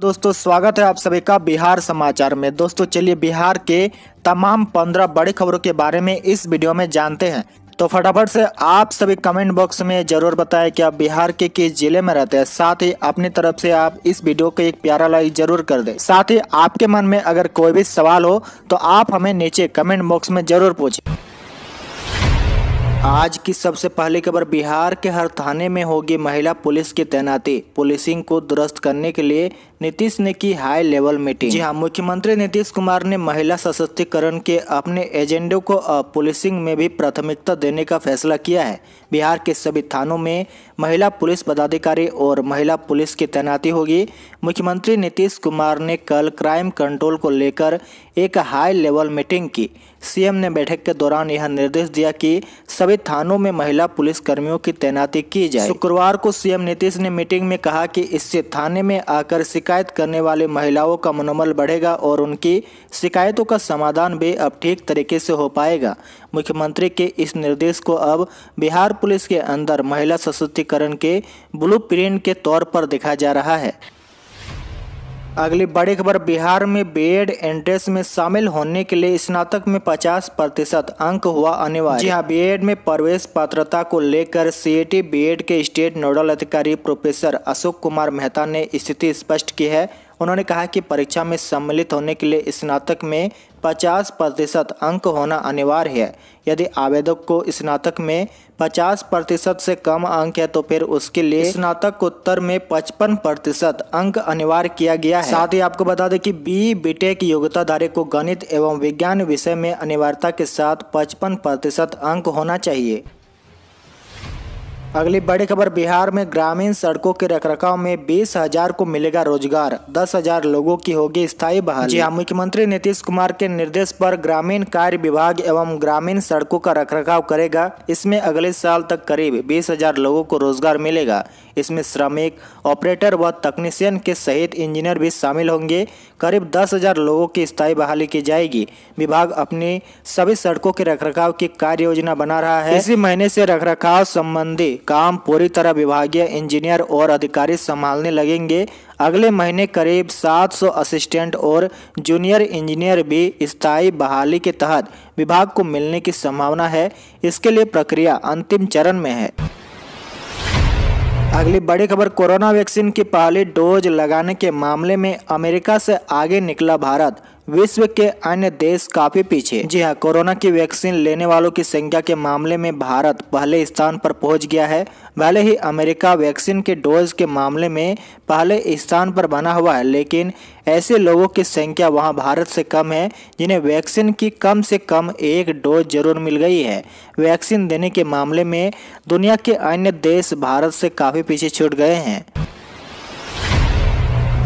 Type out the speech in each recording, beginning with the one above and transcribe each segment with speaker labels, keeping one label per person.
Speaker 1: दोस्तों स्वागत है आप सभी का बिहार समाचार में दोस्तों चलिए बिहार के तमाम पंद्रह बड़ी खबरों के बारे में इस वीडियो में जानते हैं तो फटाफट से आप सभी कमेंट बॉक्स में जरूर बताएं कि आप बिहार के किस जिले में रहते हैं साथ ही अपनी तरफ से आप इस वीडियो को एक प्यारा लाइक जरूर कर दें साथ ही आपके मन में अगर कोई भी सवाल हो तो आप हमें नीचे कमेंट बॉक्स में जरूर पूछे आज की सबसे पहली खबर बिहार के हर थाने में होगी महिला पुलिस की तैनाती पुलिसिंग को दुरुस्त करने के लिए नीतीश ने की हाई लेवल मीटिंग जी हाँ मुख्यमंत्री नीतीश कुमार ने महिला सशक्तिकरण के अपने एजेंडे को पुलिसिंग में भी प्राथमिकता देने का फैसला किया है बिहार के सभी थानों में महिला पुलिस पदाधिकारी और महिला पुलिस की तैनाती होगी मुख्यमंत्री नीतीश कुमार ने कल क्राइम कंट्रोल को लेकर एक हाई लेवल मीटिंग की सीएम ने बैठक के दौरान यह निर्देश दिया कि सभी थानों में महिला पुलिस कर्मियों की तैनाती की जाए शुक्रवार को सीएम नीतीश ने मीटिंग में कहा कि इससे थाने में आकर शिकायत करने वाले महिलाओं का मनोबल बढ़ेगा और उनकी शिकायतों का समाधान भी अब ठीक तरीके से हो पाएगा मुख्यमंत्री के इस निर्देश को अब बिहार पुलिस के अंदर महिला सशक्तिकरण के ब्लू के तौर पर देखा जा रहा है अगली बड़ी खबर बिहार में बीएड एंट्रेंस में शामिल होने के लिए स्नातक में 50 प्रतिशत अंक हुआ अनिवार्य जी हाँ बीएड में प्रवेश पात्रता को लेकर सीएटी बीएड के स्टेट नोडल अधिकारी प्रोफेसर अशोक कुमार मेहता ने स्थिति स्पष्ट की है उन्होंने कहा कि परीक्षा में सम्मिलित होने के लिए स्नातक में 50 प्रतिशत अंक होना अनिवार्य है यदि आवेदक को स्नातक में 50 प्रतिशत से कम अंक है तो फिर उसके लिए स्नातकोत्तर में 55 प्रतिशत अंक अनिवार्य किया गया है साथ ही आपको बता दें कि बी बीटेक धारे को गणित एवं विज्ञान विषय में अनिवार्यता के साथ 55 प्रतिशत अंक होना चाहिए अगली बड़ी खबर बिहार में ग्रामीण सड़कों के रखरखाव में बीस हजार को मिलेगा रोजगार दस हजार लोगों की होगी स्थायी बहाली जी हाँ, मुख्यमंत्री नीतीश कुमार के निर्देश पर ग्रामीण कार्य विभाग एवं ग्रामीण सड़कों का रखरखाव करेगा इसमें अगले साल तक करीब बीस हजार लोगों को रोजगार मिलेगा इसमें श्रमिक ऑपरेटर व तकनीशियन के सहित इंजीनियर भी शामिल होंगे करीब दस हजार लोगों की स्थायी बहाली की जाएगी विभाग अपनी सभी सड़कों के रखरखाव की कार्य योजना बना रहा है इसी महीने से रखरखाव संबंधी काम पूरी तरह विभागीय इंजीनियर और अधिकारी संभालने लगेंगे अगले महीने करीब 700 असिस्टेंट और जूनियर इंजीनियर भी स्थायी बहाली के तहत विभाग को मिलने की संभावना है इसके लिए प्रक्रिया अंतिम चरण में है अगली बड़ी खबर कोरोना वैक्सीन की पहली डोज लगाने के मामले में अमेरिका से आगे निकला भारत विश्व के अन्य देश काफी पीछे जी हाँ कोरोना की वैक्सीन लेने वालों की संख्या के मामले में भारत पहले स्थान पर पहुंच गया है भले ही अमेरिका वैक्सीन के डोज के मामले में पहले स्थान पर बना हुआ है लेकिन ऐसे लोगों की संख्या वहां भारत से कम है जिन्हें वैक्सीन की कम से कम एक डोज जरूर मिल गई है वैक्सीन देने के मामले में दुनिया के अन्य देश भारत से काफ़ी पीछे छूट गए हैं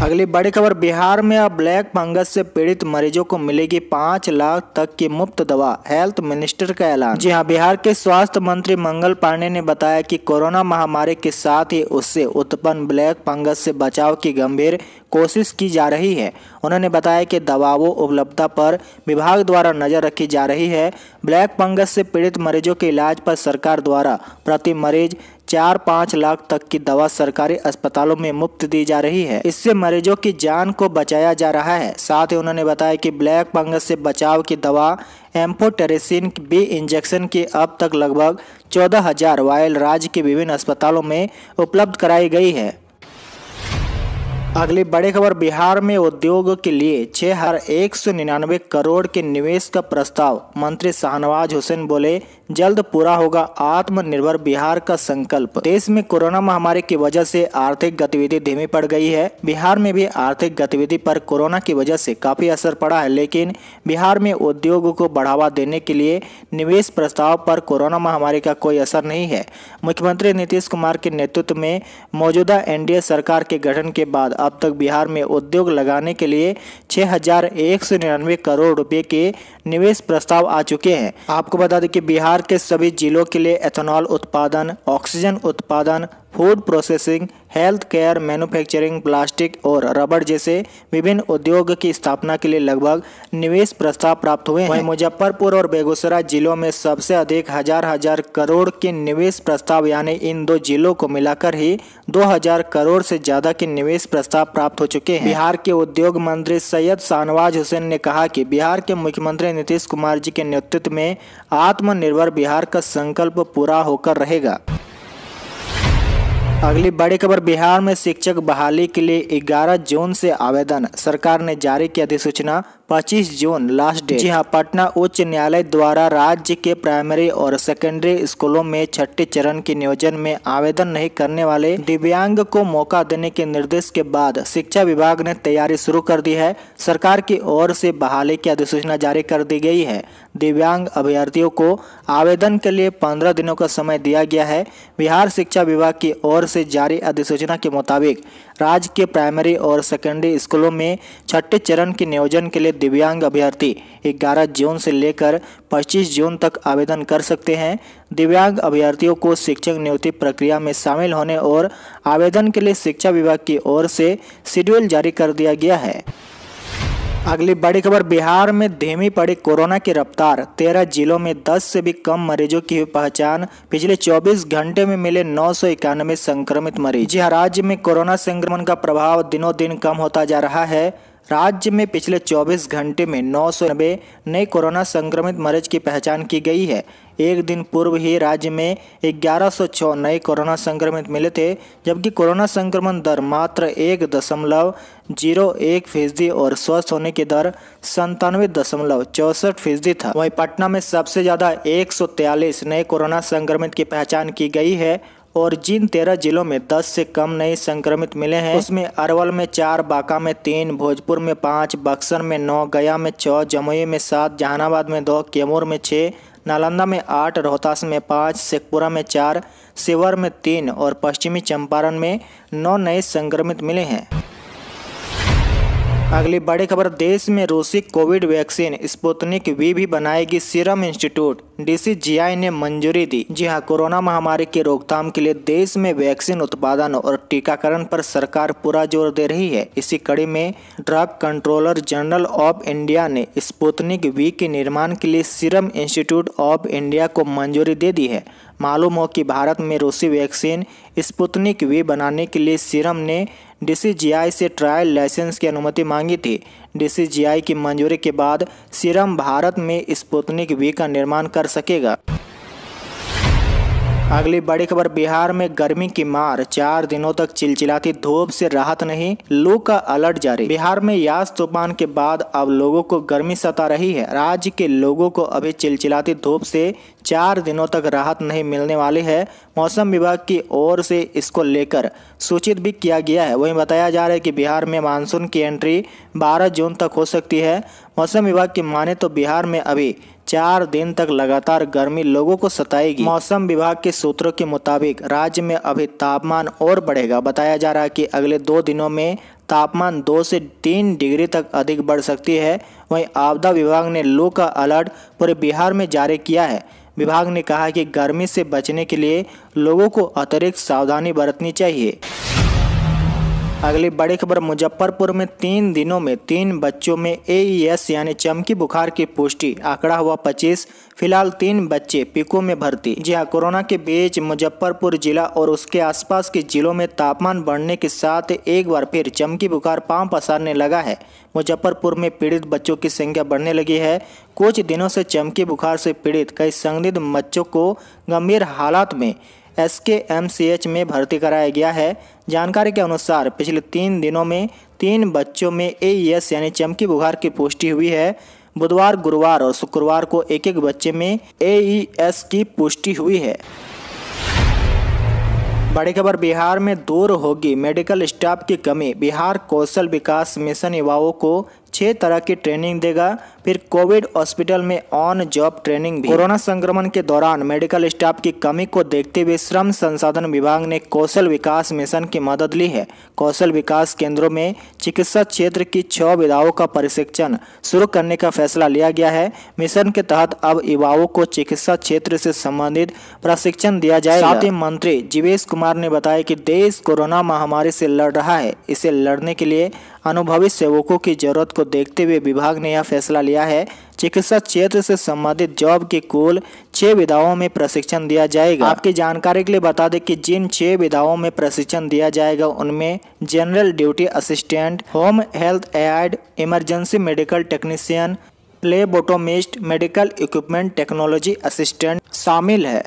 Speaker 1: अगली बड़ी खबर बिहार में अब ब्लैक फंगस से पीड़ित मरीजों को मिलेगी पाँच लाख तक की मुफ्त दवा हेल्थ मिनिस्टर का ऐलान जी हां बिहार के स्वास्थ्य मंत्री मंगल पांडे ने बताया कि कोरोना महामारी के साथ ही उससे उत्पन्न ब्लैक फंगस से बचाव की गंभीर कोशिश की जा रही है उन्होंने बताया कि दवाओं उपलब्धता पर विभाग द्वारा नजर रखी जा रही है ब्लैक फंगस से पीड़ित मरीजों के इलाज पर सरकार द्वारा प्रति मरीज चार पाँच लाख तक की दवा सरकारी अस्पतालों में मुफ्त दी जा रही है इससे मरीजों की जान को बचाया जा रहा है साथ ही उन्होंने बताया कि ब्लैक फंगस से बचाव की दवा एम्फोटेरेसिन बी इंजेक्शन की अब तक लगभग चौदह हजार वायल राज्य के विभिन्न अस्पतालों में उपलब्ध कराई गई है अगली बड़ी खबर बिहार में उद्योग के लिए छह हजार एक सौ निन्यानवे करोड़ के निवेश का प्रस्ताव मंत्री शाहनवाज हुसैन बोले जल्द पूरा होगा आत्मनिर्भर बिहार का संकल्प देश में कोरोना महामारी की वजह से आर्थिक गतिविधि धीमी पड़ गई है बिहार में भी आर्थिक गतिविधि पर कोरोना की वजह से काफी असर पड़ा है लेकिन बिहार में उद्योग को बढ़ावा देने के लिए निवेश प्रस्ताव पर कोरोना महामारी का कोई असर नहीं है मुख्यमंत्री नीतीश कुमार के नेतृत्व में मौजूदा एनडीए सरकार के गठन के बाद अब तक बिहार में उद्योग लगाने के लिए छः करोड़ रुपए के निवेश प्रस्ताव आ चुके हैं आपको बता दें कि बिहार के सभी जिलों के लिए एथेनॉल उत्पादन ऑक्सीजन उत्पादन food processing health care manufacturing plastic और रबड़ जैसे विभिन्न उद्योग की स्थापना के लिए लगभग निवेश प्रस्ताव प्राप्त हुए वहीं मुजफ्फरपुर और बेगूसराय जिलों में सबसे अधिक हजार हजार करोड़ के निवेश प्रस्ताव यानी इन दो जिलों को मिलाकर ही 2000 करोड़ से ज्यादा के निवेश प्रस्ताव प्राप्त हो चुके हैं बिहार के उद्योग मंत्री सैयद शाहनवाज हुसैन ने कहा कि बिहार के मुख्यमंत्री नीतीश कुमार जी के नेतृत्व में आत्मनिर्भर बिहार का संकल्प पूरा होकर रहेगा अगली बड़ी खबर बिहार में शिक्षक बहाली के लिए 11 जून से आवेदन सरकार ने जारी की अधिसूचना 25 जून लास्ट डेट जी हाँ पटना उच्च न्यायालय द्वारा राज्य के प्राइमरी और सेकेंडरी स्कूलों में छठे चरण के नियोजन में आवेदन नहीं करने वाले दिव्यांग को मौका देने के निर्देश के बाद शिक्षा विभाग ने तैयारी शुरू कर दी है सरकार की ओर से बहाली की अधिसूचना जारी कर दी गई है दिव्यांग अभ्यर्थियों को आवेदन के लिए पंद्रह दिनों का समय दिया गया है बिहार शिक्षा विभाग की ओर से जारी अधिसूचना के मुताबिक राज्य के प्राइमरी और सेकेंडरी स्कूलों में छठे चरण के नियोजन के लिए दिव्यांग अभ्यर्थी 11 जून से लेकर 25 जून तक आवेदन कर सकते हैं दिव्यांग अभ्यर्थियों को शिक्षक नियुक्ति प्रक्रिया में शामिल होने और आवेदन के लिए शिक्षा विभाग की ओर से शेड्यूल जारी कर दिया गया है अगली बड़ी खबर बिहार में धीमी पड़ी कोरोना की रफ्तार तेरह जिलों में 10 से भी कम मरीजों की पहचान पिछले 24 घंटे में मिले नौ संक्रमित मरीज जी राज्य में कोरोना संक्रमण का प्रभाव दिनों दिन कम होता जा रहा है राज्य में पिछले 24 घंटे में नौ नए कोरोना संक्रमित मरीज की पहचान की गई है एक दिन पूर्व ही राज्य में 1106 नए कोरोना संक्रमित मिले थे जबकि कोरोना संक्रमण दर मात्र एक दशमलव जीरो एक फीसदी और स्वस्थ होने की दर संतानवे दशमलव चौसठ फीसदी था वहीं पटना में सबसे ज़्यादा एक नए कोरोना संक्रमित की पहचान की गई है और जिन तेरह जिलों में दस से कम नए संक्रमित मिले हैं उसमें अरवल में चार बांका में तीन भोजपुर में पाँच बक्सर में नौ गया में छः जमुई में सात जहानाबाद में दो कैमूर में छः नालंदा में आठ रोहतास में पाँच शेखपुरा में चार सिवर में तीन और पश्चिमी चंपारण में नौ नए संक्रमित मिले हैं अगली बड़ी खबर देश में रूसी कोविड वैक्सीन स्पुतनिक वी भी बनाएगी सीरम इंस्टीट्यूट डीसीजीआई ने मंजूरी दी जी हां कोरोना महामारी की रोकथाम के लिए देश में वैक्सीन उत्पादन और टीकाकरण पर सरकार पूरा जोर दे रही है इसी कड़ी में drug controller general of India ने स्पुतनिक वी के निर्माण के लिए सीरम इंस्टीट्यूट ऑफ इंडिया को मंजूरी दे दी है मालूम हो कि भारत में रूसी वैक्सीन स्पुतनिक वी बनाने के लिए सीरम ने डीसीजीआई से ट्रायल लाइसेंस की अनुमति मांगी थी डीसीजीआई की मंजूरी के बाद सीरम भारत में स्पुतनिक वी का निर्माण कर सकेगा अगली बड़ी खबर बिहार में गर्मी की मार चार दिनों तक चिलचिलाती धूप से राहत नहीं लू का अलर्ट जारी बिहार में यास तूफान के बाद अब लोगों को गर्मी सता रही है राज्य के लोगों को अभी चिलचिलाती धूप से चार दिनों तक राहत नहीं मिलने वाली है मौसम विभाग की ओर से इसको लेकर सूचित भी किया गया है वहीं बताया जा रहा है कि बिहार में मानसून की एंट्री 12 जून तक हो सकती है मौसम विभाग की माने तो बिहार में अभी चार दिन तक लगातार गर्मी लोगों को सताएगी मौसम विभाग के सूत्रों के मुताबिक राज्य में अभी तापमान और बढ़ेगा बताया जा रहा है कि अगले दो दिनों में तापमान दो से तीन डिग्री तक अधिक बढ़ सकती है वहीं आपदा विभाग ने लू का अलर्ट पूरे बिहार में जारी किया है विभाग ने कहा कि गर्मी से बचने के लिए लोगों को अतिरिक्त सावधानी बरतनी चाहिए अगली बड़ी खबर मुजफ्फरपुर में तीन दिनों में तीन बच्चों में एईएस e यानी चमकी बुखार की पुष्टि आंकड़ा हुआ 25 फिलहाल तीन बच्चे पिको में भर्ती जी हाँ कोरोना के बीच मुजफ्फरपुर जिला और उसके आसपास के जिलों में तापमान बढ़ने के साथ एक बार फिर चमकी बुखार पांव पसारने लगा है मुजफ्फरपुर में पीड़ित बच्चों की संख्या बढ़ने लगी है कुछ दिनों से चमकी बुखार से पीड़ित कई संदिग्ध बच्चों को गंभीर हालात में एस के एम सी एच में भर्ती कराया गया है जानकारी के अनुसार पिछले तीन दिनों में तीन बच्चों में ए एस e यानी चमकी बुखार की पुष्टि हुई है बुधवार गुरुवार और शुक्रवार को एक एक बच्चे में ए एस e की पुष्टि हुई है बड़ी खबर बिहार में दूर होगी मेडिकल स्टाफ की कमी बिहार कौशल विकास मिशन युवाओं को छः तरह की ट्रेनिंग देगा फिर कोविड हॉस्पिटल में ऑन जॉब ट्रेनिंग भी कोरोना संक्रमण के दौरान मेडिकल स्टाफ की कमी को देखते हुए श्रम संसाधन विभाग ने कौशल विकास मिशन की मदद ली है कौशल विकास केंद्रों में चिकित्सा क्षेत्र की छह विधाओं का प्रशिक्षण शुरू करने का फैसला लिया गया है मिशन के तहत अब युवाओं को चिकित्सा क्षेत्र से संबंधित प्रशिक्षण दिया जाए साथ ही मंत्री जीवेश कुमार ने बताया की देश कोरोना महामारी से लड़ रहा है इसे लड़ने के लिए अनुभवी सेवकों की जरूरत को देखते हुए विभाग ने यह फैसला लिया है चिकित्सा क्षेत्र से संबंधित जॉब की कुल छह विधाओं में प्रशिक्षण दिया जाएगा आपकी जानकारी के लिए बता दें कि जिन छह विधाओं में प्रशिक्षण दिया जाएगा उनमें general duty assistant home health aide emergency medical technician phlebotomist medical equipment technology assistant शामिल है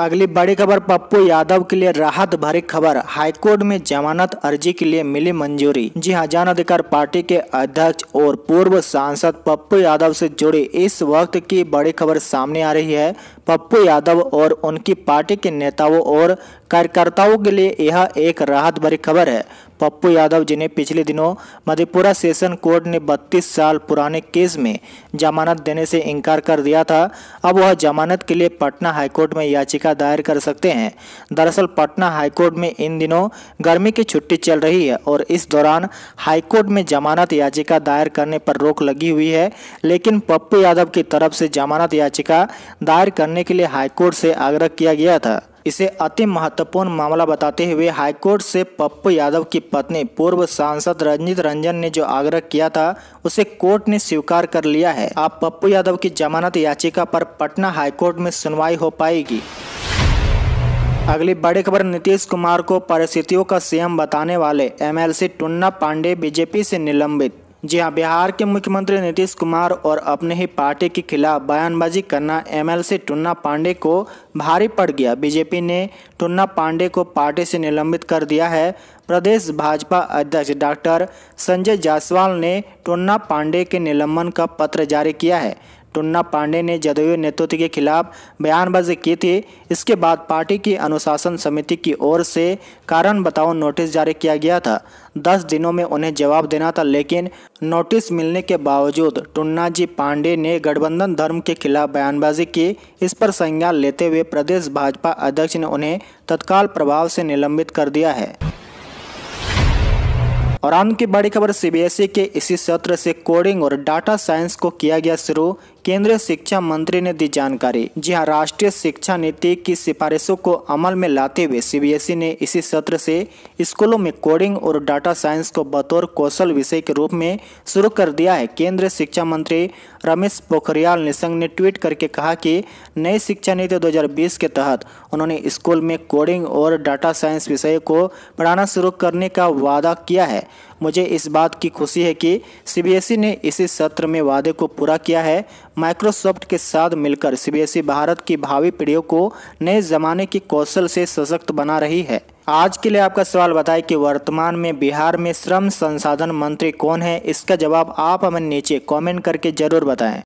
Speaker 1: अगली बड़ी खबर पप्पू यादव के लिए राहत भरी खबर हाईकोर्ट में जमानत अर्जी के लिए मिली मंजूरी जी हाँ जन अधिकार पार्टी के अध्यक्ष और पूर्व सांसद पप्पू यादव से जुड़ी इस वक्त की बड़ी खबर सामने आ रही है पप्पू यादव और उनकी पार्टी के नेताओं और कार्यकर्ताओं के लिए यह एक राहत भरी खबर है पप्पू यादव जिन्हें पिछले दिनों मधेपुरा सेशन कोर्ट ने 32 साल पुराने केस में जमानत देने से इनकार कर दिया था अब वह जमानत के लिए पटना हाईकोर्ट में याचिका याचिका दायर कर सकते हैं दरअसल पटना हाईकोर्ट में इन दिनों गर्मी की छुट्टी चल रही है और इस दौरान हाईकोर्ट में जमानत याचिका दायर करने पर रोक लगी हुई है लेकिन पप्पू यादव की तरफ से जमानत याचिका दायर करने के लिए हाईकोर्ट से आग्रह किया गया था इसे अति महत्वपूर्ण मामला बताते हुए हाईकोर्ट से पप्पू यादव की पत्नी पूर्व सांसद रंजित रंजन ने जो आग्रह किया था उसे कोर्ट ने स्वीकार कर लिया है अब पप्पू यादव की जमानत याचिका पर पटना हाईकोर्ट में सुनवाई हो पाएगी अगली बड़ी खबर नीतीश कुमार को परिस्थितियों का सीएम बताने वाले एमएलसी टुन्ना पांडे बीजेपी से निलंबित जी हाँ बिहार के मुख्यमंत्री नीतीश कुमार और अपने ही पार्टी के खिलाफ बयानबाजी करना एमएलसी टुन्ना पांडे को भारी पड़ गया बीजेपी ने टुन्ना पांडे को पार्टी से निलंबित कर दिया है प्रदेश भाजपा अध्यक्ष डॉक्टर संजय जायसवाल ने टुन्ना पांडे के निलंबन का पत्र जारी किया है टुन्ना पांडे ने जदयू नेतृत्व के खिलाफ बयानबाजी की थी इसके बाद पार्टी की अनुशासन समिति की ओर से कारण बताओ नोटिस जारी किया गया था दस दिनों में उन्हें जवाब देना था लेकिन नोटिस मिलने के बावजूद टुन्ना जी पांडे ने गठबंधन धर्म के खिलाफ बयानबाजी की इस पर संज्ञान लेते हुए प्रदेश भाजपा अध्यक्ष ने उन्हें तत्काल प्रभाव से निलंबित कर दिया है और अंत की बड़ी खबर सीबीएसई के इसी सत्र से कोडिंग और डाटा साइंस को किया गया शुरू केंद्रीय शिक्षा मंत्री ने दी जानकारी जी हाँ राष्ट्रीय शिक्षा नीति की सिफारिशों को अमल में लाते हुए सीबीएसई e ने इसी सत्र से स्कूलों में कोडिंग और डाटा साइंस को बतौर कौशल विषय के रूप में शुरू कर दिया है केंद्रीय शिक्षा मंत्री रमेश पोखरियाल निशंक ने ट्वीट करके कहा कि नई शिक्षा नीति 2020 के तहत उन्होंने स्कूल में कोडिंग और डाटा साइंस विषय को पढ़ाना शुरू करने का वादा किया है मुझे इस बात की खुशी है कि सीबीएसई e ने इसी सत्र में वादे को पूरा किया है माइक्रोसॉफ्ट के साथ मिलकर सीबीएसई भारत की भावी पीढ़ियों को नए जमाने की कौशल से सशक्त बना रही है आज के लिए आपका सवाल बताएं कि वर्तमान में बिहार में श्रम संसाधन मंत्री कौन है इसका जवाब आप हमें नीचे कमेंट करके जरूर बताएं